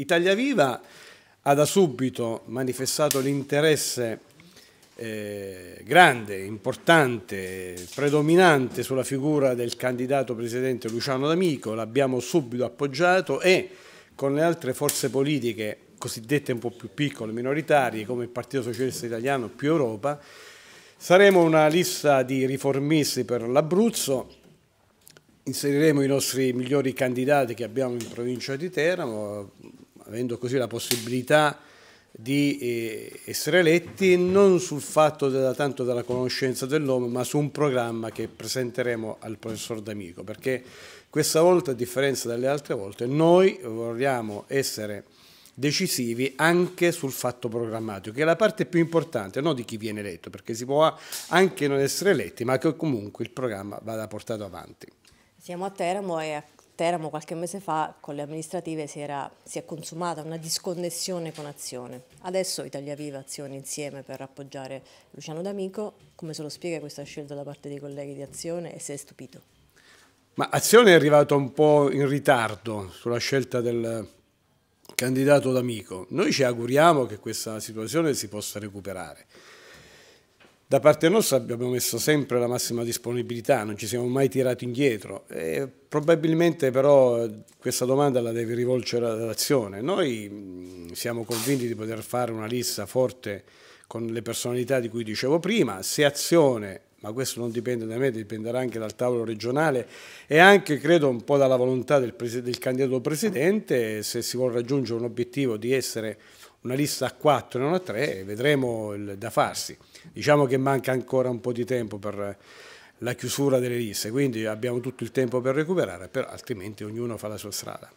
Italia Viva ha da subito manifestato l'interesse eh, grande, importante, predominante sulla figura del candidato presidente Luciano D'Amico, l'abbiamo subito appoggiato e con le altre forze politiche cosiddette un po' più piccole, minoritarie, come il Partito Socialista Italiano più Europa, saremo una lista di riformisti per l'Abruzzo, inseriremo i nostri migliori candidati che abbiamo in provincia di Teramo, avendo così la possibilità di eh, essere eletti non sul fatto della, tanto della conoscenza dell'uomo, ma su un programma che presenteremo al professor D'Amico, perché questa volta, a differenza delle altre volte, noi vogliamo essere decisivi anche sul fatto programmatico, che è la parte più importante, non di chi viene eletto, perché si può anche non essere eletti, ma che comunque il programma vada portato avanti. Siamo a Teramo e Teramo qualche mese fa con le amministrative si, era, si è consumata una disconnessione con Azione. Adesso Italia Viva Azione insieme per appoggiare Luciano D'Amico, come se lo spiega questa scelta da parte dei colleghi di Azione e se è stupito? Ma Azione è arrivata un po' in ritardo sulla scelta del candidato D'Amico. Noi ci auguriamo che questa situazione si possa recuperare. Da parte nostra abbiamo messo sempre la massima disponibilità, non ci siamo mai tirati indietro. E probabilmente però questa domanda la deve rivolgere la Noi mm, siamo convinti di poter fare una lista forte con le personalità di cui dicevo prima, se azione, ma questo non dipende da me, dipenderà anche dal tavolo regionale e anche credo un po' dalla volontà del, del candidato presidente, se si vuole raggiungere un obiettivo di essere una lista a 4 e non a 3 e vedremo il da farsi. Diciamo che manca ancora un po' di tempo per la chiusura delle liste, quindi abbiamo tutto il tempo per recuperare, però altrimenti ognuno fa la sua strada.